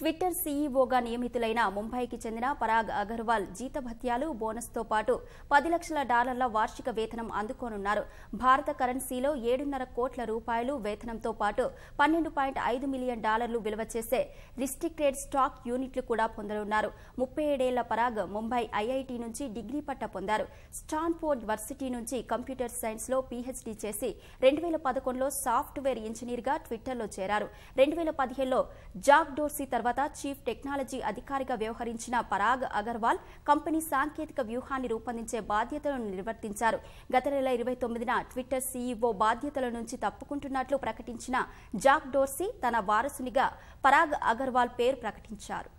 Twitter సీఈఓగా నియమితులైన ముంబైకి చెందిన పరాగ్ అగర్వాల్ జీతభత్యాలు బోనస్తో పాటు పది లక్షల డాలర్ల వార్షిక వేతనం అందుకోనున్నారు భారత కరెన్సీలో ఏడున్నర కోట్ల రూపాయలు వేతనంతో పాటు పన్నెండు పాయింట్ ఐదు మిలియన్ డాలర్లు విలువ చేసే రిస్ట్రిక్టెడ్ స్టాక్ యూనిట్లు కూడా పొందనున్నారు ముప్పై ఏడేళ్ల పరాగ్ ముంబై ఐఐటి నుంచి డిగ్రీ పట్ట పొందారు స్టాన్ఫోర్డ్ వర్సిటీ నుంచి కంప్యూటర్ సైన్స్లో పీహెచ్డీ చేసి రెండు వేల పదకొండులో సాఫ్ట్వేర్ ఇంజనీర్గా ట్విట్టర్లో చేరారు రెండు వేల పదిహేనులో జాక్ డోర్సీ తర్వాత తర్వాత చీఫ్ టెక్నాలజీ అధికారిగా వ్యవహరించిన పరాగ్ అగర్వాల్ కంపెనీ సాంకేతిక వ్యూహాన్ని రూపొందించే బాధ్యతలను నిర్వర్తించారు గత నెల ఇరవై తొమ్మిదిన ట్విట్టర్ సీఈఓ బాధ్యతల నుంచి తప్పుకుంటున్నట్లు ప్రకటించిన జాక్ డోర్సీ తన వారసునిగా పరాగ్ అగర్వాల్ పేరు ప్రకటించారు